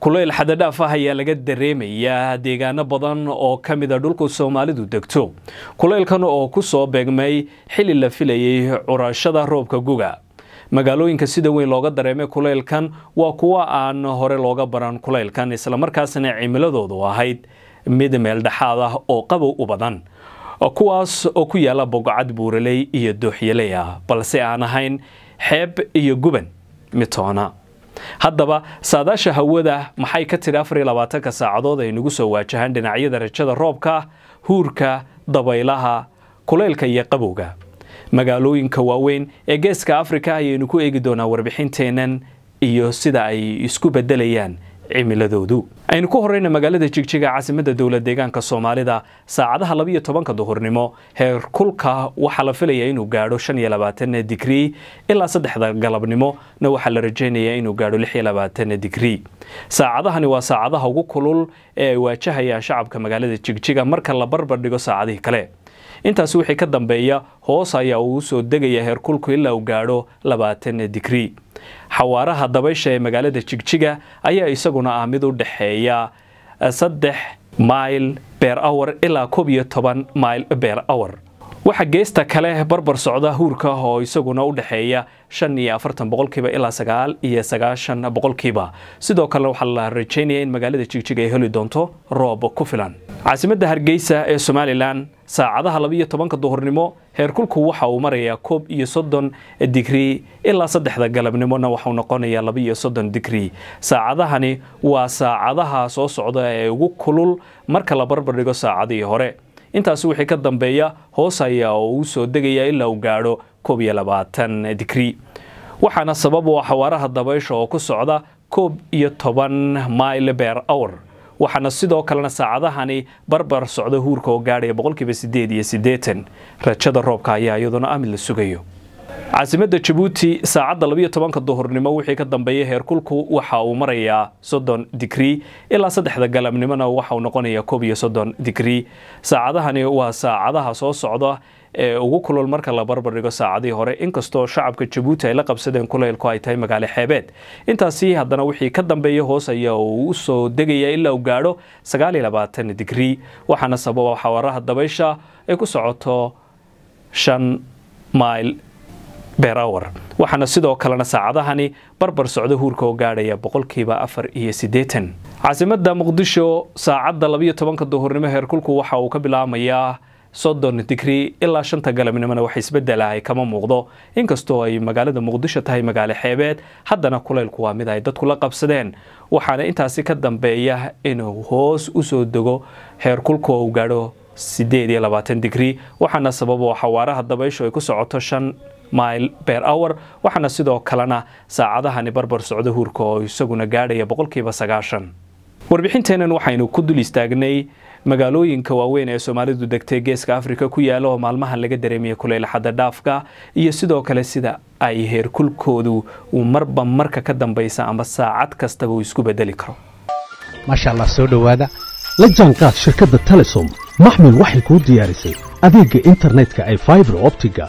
kulayl xadadhaaf ah ayaa laga dareemayaa deegaano badan oo ka mida ah dhulku soomaalidu degto kulaylkan oo ku soo beegmay xili la filayay curashada roobka guga magaalooyinka sida weyn looga dareemay kulaylkan waa kuwa aan hore looga baran kulaylkan islamarkaasna cimiladoodu ahayd mid meeldhexaad ah oo qabow u badan kuwaas oo ku yaala bogocad buuraley iyo dooxyaley ah balse aan ahayn xeeb iyo guban mitoona haddaba saadaasha hawada maxay ka tidhi afar iyo labaatanka saacadood ay nagu soo waajahaan dhinacyada rajada roobka huurka dabaylaha kulaylka iyo qabowga magaalooyinka waaweyn ee geeska afrika ayaynu ku eegi doonaa warbixinteennan iyo sida ay isku beddelayaan cimiladoodu aynu ku horreyna magaalada jigjiga caasimada dowlad deegaanka soomaalida saacadaha labiiyo tobanka duhurnimo heerkulka waxaa la filayaa inuu gaadho shan iyo labaatan digrii ilaa saddexda galabnimona waxaa la rajaynayaa inuu gaadho lix iyo labaatan digrii saacadahani waa saacadaha ugu kulul ee ay waajahayaan shacabka magaalada jigjiga marka la barbar dhigo saacadihii kale intaas wixii ka dambeeya hoos ayaa uu soo degaya heerkulku ilaa uu gaadho labaatan digrii xawaaraha dabaysha ee magaalada jigjiga ayaa isaguna ah mid u dhexeeya eh, saddex mail beer awar ilaa koob iyo toban mail beer awar waxa geesta kale barbar socda huurka oo isaguna u dhexeeya shan iyo afartan boqolkiiba ilaa sagaal iyo sagaashan boqolkiiba sidoo kalena waxaa la rajaynaya in magaalada jigjiga ay heli doonto roob ku filan caasimadda hargeysa ee somalilan saacadaha labaiyo tobanka duhurnimo heerkulku waxa uu marayaa koob iyo soddon digrii ilaa saddexda galabnimona waxau noqonayaa laba soddon digrii saacadahani waa saacadaha soo socda ee ugu kulul marka la barbar dhigo saacadihii hore intaas wixii ka dambeeya hoos ayaa oo uu soo degaya ilaa uu gaadho koob iyo labaatan digrii waxaana sabab u ah xawaaraha dabaysha oo ku socda koob iyo toban mile beer awr waxaana sidoo kalena saacadahani barbar socda huurka oo gaadhaya boqolkiiba sideed iyo sideetan rajada roobka ayaa iyaduna amid la sugayo caasimada jabuuti saacadda labiyo tobanka duhurnimo wixii ka dambeeyay heerkulku waxa uu marayaa soddon digrii ilaa saddexda galabnimona waxauu noqonayaa koob iyo soddon digrii saacadahani waa saacadaha soo socda ee ugu kulul marka la barbardhigo saacadii hore inkastoo shacabka jabuuti ay la qabsadeen kuleylku ay tahay magaale xeebeed intaasi haddana wixii ka dambeeya hoos ayaa uu u soo degaya ilaa uu gaadho sagaaliyo digrii waxaana sababa xawaaraha dabaysha ay ku socoto shan mail beerawar waxaana sidoo kalena saacadahani barbar socda huurka oo gaadhaya boqolkiiba afar iyo siddeetan caasimadda muqdisho saacadda labiyo tobanka duhurnimo heerkulku waxa uu ka bilaamayaa soddon digrii ilaa shanta galabnimona wax isbedela ah ay kama muuqdo inkastoo ay magaalada muqdisho tahay magaalo xeebeed haddana kuleylku waa mid ay dadku la qabsadeen waxaana intaasi ka dambeeya inuu hoos u soo dego heerkulku uu gaadho siddeed iyo labaatan digrii waxaana sababo xawaaraha dabayshu ay ku socoto shan mil ber hour waxaana sidoo kalena saacadahani barbar socda huurka oo isaguna gaadhaya boqolkiiba sagaashan warbixinteennan waxaynu ku dul istaagnay magaalooyinka waaweyn ee soomaalidu degtay geeska afrika ku yaala oo maalmahan laga dareemaya kuleyl xadadhaafka iyo sidoo kale sida ay heerkulkoodu uu marba marka ka dambaysa ama saacad kastaba uu isku bedeli karo maasha allah soo dhowaada la jaanqaad shirkadda telesom maxmil waxay kuu diyaarisay adeega internetka ee faibar optiga